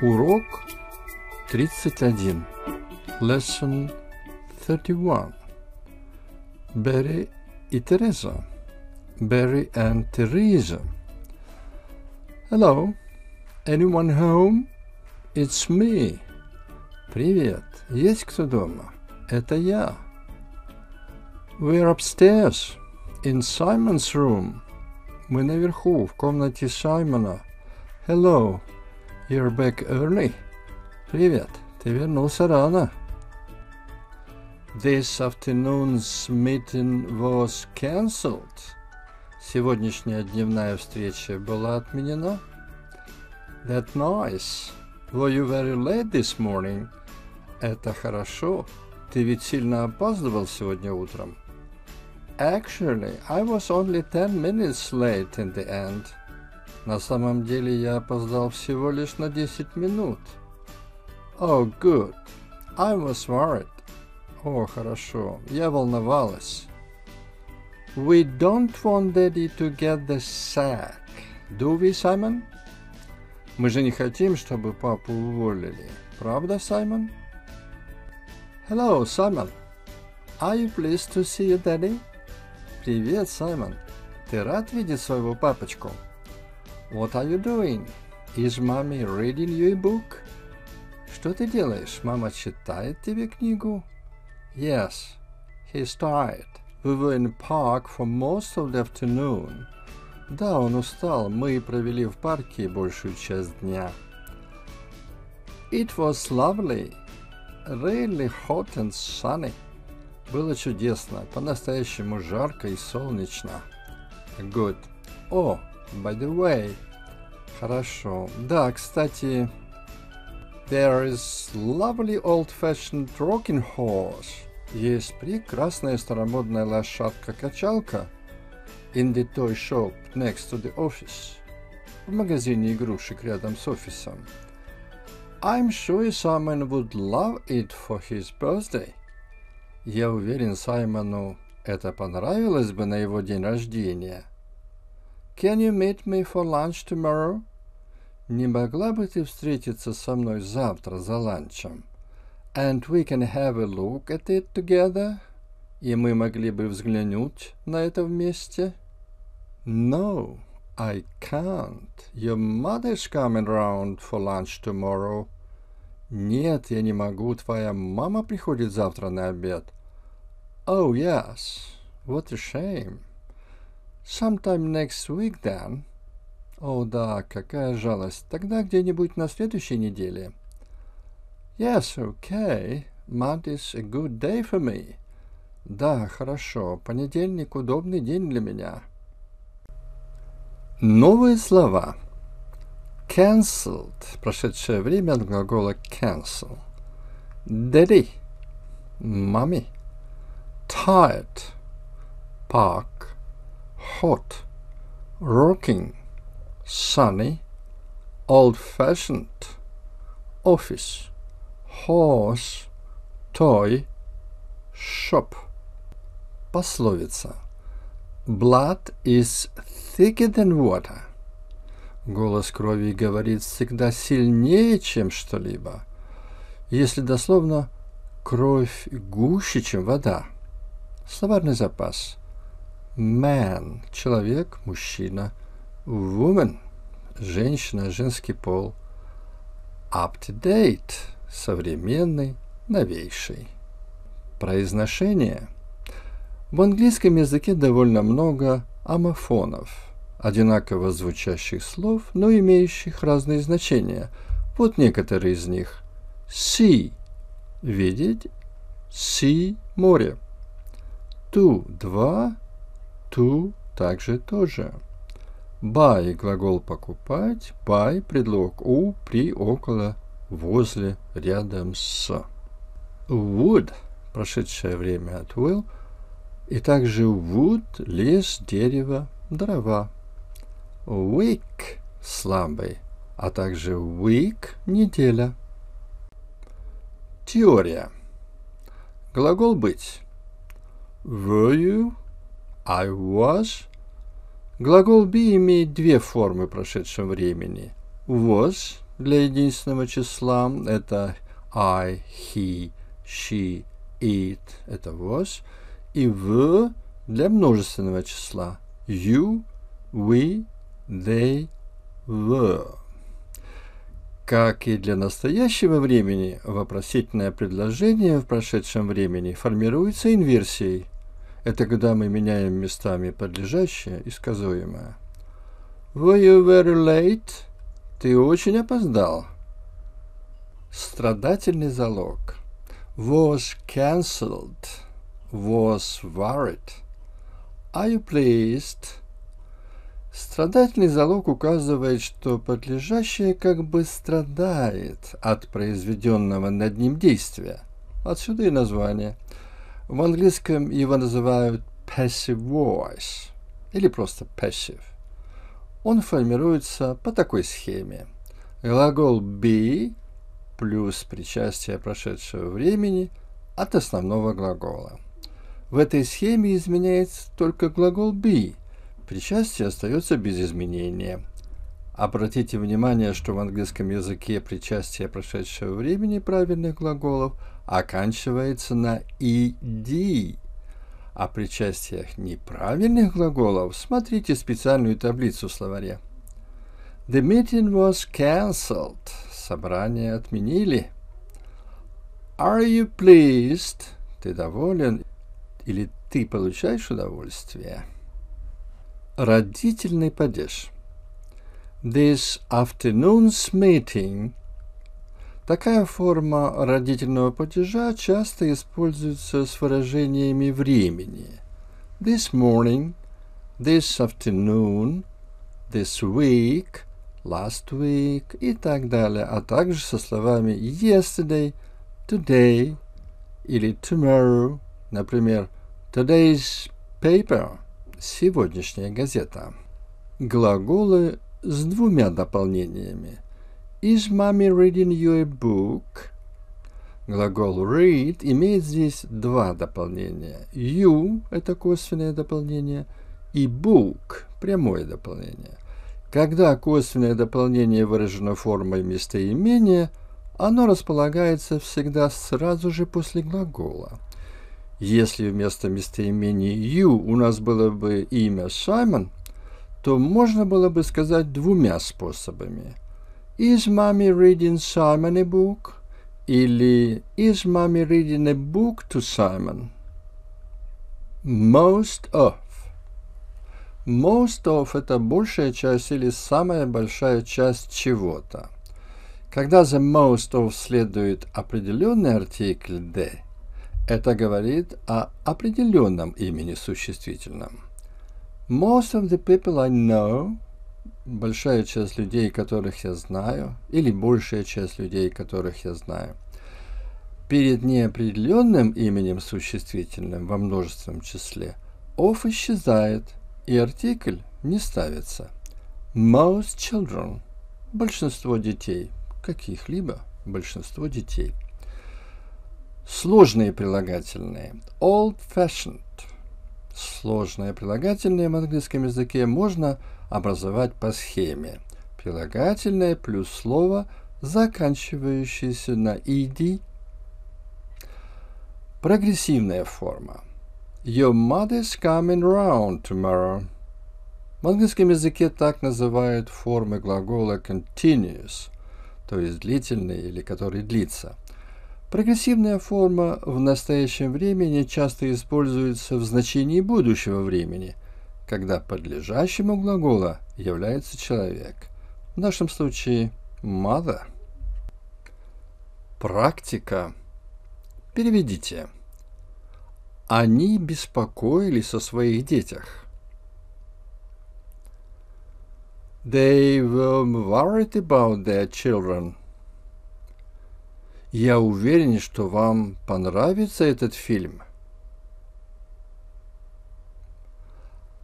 Урок 31. Lesson 31. Берри и Тереза. Barry and Teresa. Hello. Anyone home? It's me. Привет. Есть кто дома? Это я. We're upstairs. In Simon's room. Мы наверху, в комнате Саймона. Hello. You're back early. Привет. Ты вернулся рано. This afternoon's meeting was cancelled. Сегодняшняя дневная встреча была отменена. That nice. Were you very late this morning? Это хорошо. Ты ведь сильно опаздывал сегодня утром. Actually, I was only 10 minutes late in the end. На самом деле я опоздал всего лишь на 10 минут. Oh, good. I was worried. О, oh, хорошо. Я волновалась. We don't want daddy to get the sack. Do we, Simon? Мы же не хотим, чтобы папу уволили. Правда, Саймон? Hello, Simon. Are you pleased to see your daddy? Привет, Саймон. Ты рад видеть своего папочку? What are you doing? Is mommy reading you a book? Что ты делаешь? Мама читает тебе книгу? Yes, he's tired. We were in the park for most of the afternoon. Да, он устал. Мы провели в парке большую часть дня. It was lovely. Really hot and sunny. Было чудесно. По-настоящему жарко и солнечно. Good. О, oh, By the way. Хорошо. Да, кстати, there is lovely old-fashioned rocking horse. Есть прекрасная старомодная лошадка-качалка in the toy shop next to the office. В магазине игрушек рядом с офисом. I'm sure Simon would love it for his birthday. Я уверен, Саймону это понравилось бы на его день рождения. Can you meet me for lunch tomorrow? Не могла бы ты встретиться со мной завтра за ланчем? And we can have a look at it together? И мы могли бы взглянуть на это вместе? No, I can't. Your mother's coming round for lunch tomorrow. Нет, я не могу. Твоя мама приходит завтра на обед. Oh, yes. What a shame. Sometime next week, then. О, да, какая жалость. Тогда где-нибудь на следующей неделе. Yes, okay. is a good day for me. Да, хорошо. Понедельник удобный день для меня. Новые слова. Cancelled. Прошедшее время от глагола cancel. Daddy. Mommy. Tired. Park hot, rocking, sunny, old-fashioned, office, horse, toy, shop. Пословица. Blood is thicker than water. Голос крови говорит всегда сильнее, чем что-либо. Если дословно, кровь гуще, чем вода. Словарный запас – man – человек, мужчина, woman – женщина, женский пол, up-to-date – современный, новейший. Произношение. В английском языке довольно много амофонов, одинаково звучащих слов, но имеющих разные значения. Вот некоторые из них. See – видеть, see – море. To – два, to также тоже. Buy – глагол покупать, buy – предлог у, при, около, возле, рядом с. Would – прошедшее время от will, и также wood – лес, дерево, дрова. week слабый, а также week – неделя. Теория. Глагол «быть». Were you I was. Глагол be имеет две формы в прошедшем времени. Was для единственного числа – это I, he, she, it – это was. И в для множественного числа – you, we, they, were. Как и для настоящего времени, вопросительное предложение в прошедшем времени формируется инверсией – это когда мы меняем местами подлежащее и сказуемое. Were you very late? Ты очень опоздал. Страдательный залог. Was cancelled. Was worried. Are you pleased? Страдательный залог указывает, что подлежащее как бы страдает от произведенного над ним действия. Отсюда и название – в английском его называют passive voice или просто passive. Он формируется по такой схеме. Глагол be плюс причастие прошедшего времени от основного глагола. В этой схеме изменяется только глагол be. Причастие остается без изменения – Обратите внимание, что в английском языке причастие прошедшего времени правильных глаголов оканчивается на «ed», о причастиях неправильных глаголов смотрите специальную таблицу в словаре. The meeting was cancelled. Собрание отменили. Are you pleased? Ты доволен? Или ты получаешь удовольствие? Родительный падеж – This afternoon's meeting. Такая форма родительного падежа часто используется с выражениями времени. This morning, this afternoon, this week, last week и так далее, а также со словами yesterday, today или tomorrow, например, today's paper – сегодняшняя газета. Глаголы с двумя дополнениями. Is mommy reading you a book? Глагол read имеет здесь два дополнения. You – это косвенное дополнение, и book – прямое дополнение. Когда косвенное дополнение выражено формой местоимения, оно располагается всегда сразу же после глагола. Если вместо местоимения you у нас было бы имя Саймон – то можно было бы сказать двумя способами. «Is mommy reading Simon a book?» или «Is mommy reading a book to Simon?» Most of. Most of – это большая часть или самая большая часть чего-то. Когда за most of следует определенный артикль «the», это говорит о определенном имени существительном – Most of the people I know, большая часть людей, которых я знаю, или большая часть людей, которых я знаю, перед неопределенным именем существительным во множественном числе of исчезает, и артикль не ставится. Most children – большинство детей, каких-либо большинство детей. Сложные прилагательные – old-fashioned Сложные прилагательные в английском языке можно образовать по схеме. Прилагательное плюс слово, заканчивающееся на «ed». Прогрессивная форма. Your mother's coming round tomorrow. В английском языке так называют формы глагола continuous, то есть длительный или который длится – Прогрессивная форма в настоящем времени часто используется в значении будущего времени, когда подлежащему глагола является человек. В нашем случае mother. Практика. Переведите. Они беспокоились о своих детях. They were worried about their children. Я уверен, что вам понравится этот фильм.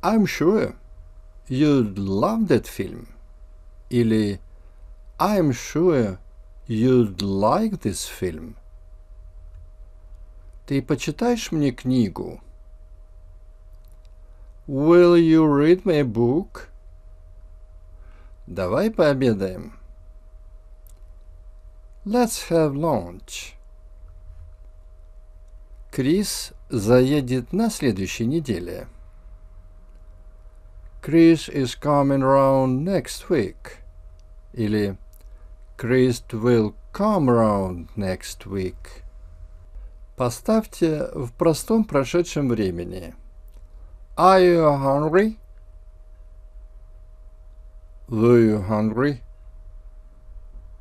I'm sure you'd love that film. Или I'm sure you'd like this film. Ты почитаешь мне книгу? Will you read my book? Давай пообедаем. Let's have lunch. Крис заедет на следующей неделе. Chris is coming round next week. Или Chris will come round next week. Поставьте в простом прошедшем времени. Are you hungry? Are you hungry?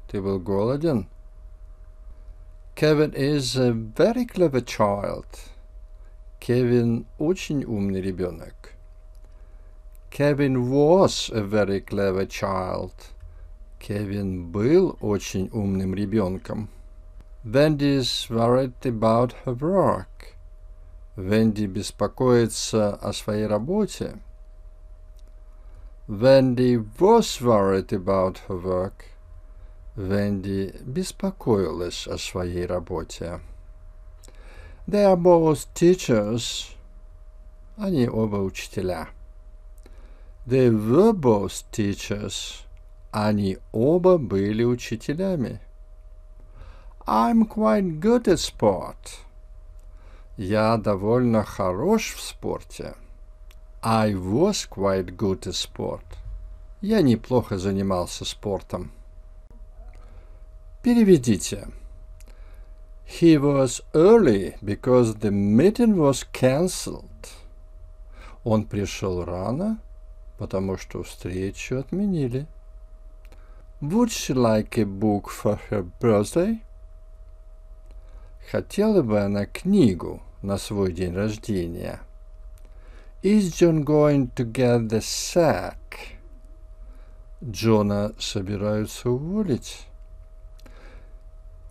They will go again. Kevin is a very clever child. Kevin очень умный ребенок. Kevin was a very clever child. Kevin был очень умным ребенком. Wendy's worried about her work. Венди беспокоится о своей работе. Wendy was worried about her work. Венди беспокоилась о своей работе. They are both teachers. Они оба учителя. They were both teachers. Они оба были учителями. I'm quite good at sport. Я довольно хорош в спорте. I was quite good at sport. Я неплохо занимался спортом. Переведите. He was early because the meeting was cancelled. Он пришел рано, потому что встречу отменили. Would she like a book for her birthday? Хотела бы она книгу на свой день рождения. Is John going to get the sack? Джона собираются уволить.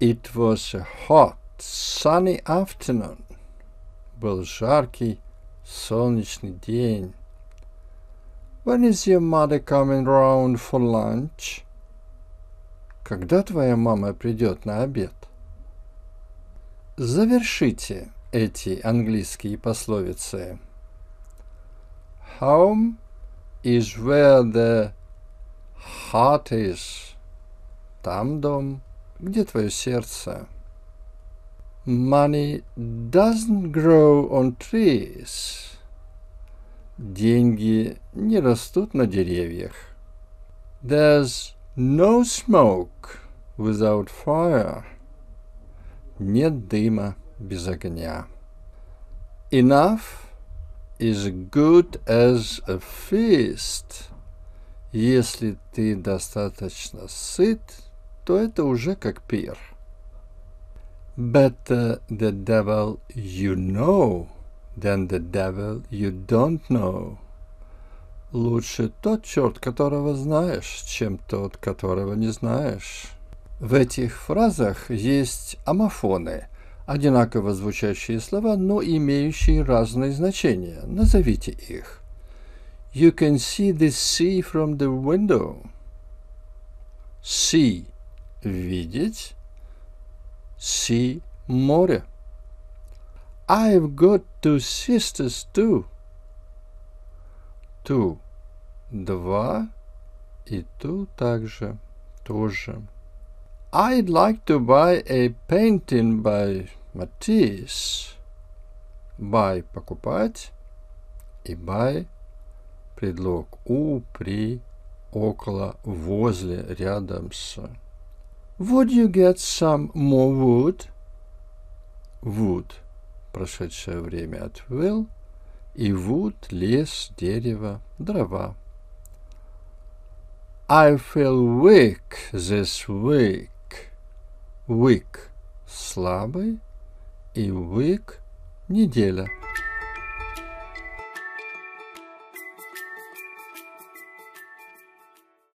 It was a hot, sunny afternoon. Был жаркий, солнечный день. When is your mother coming round for lunch? Когда твоя мама придет на обед? Завершите эти английские пословицы. Home is where the heart is. Там дом. Где твое сердце? Money doesn't grow on trees. Деньги не растут на деревьях. There's no smoke without fire. Нет дыма без огня. Enough is good as a feast. Если ты достаточно сыт, то это уже как пир. Better the devil you know than the devil you don't know. Лучше тот черт, которого знаешь, чем тот, которого не знаешь. В этих фразах есть амофоны, одинаково звучащие слова, но имеющие разные значения. Назовите их. You can see the sea from the window. See видеть see море. I've got two sisters too. Two – два, и two также, тоже. I'd like to buy a painting by Matisse. Buy – покупать, и by – предлог у, при, около, возле, рядом с. Would you get some more wood? Wood. Прошедшее время от will. И wood, лес, дерево, дрова. I feel weak this week. Weak Слабый. И week. Неделя.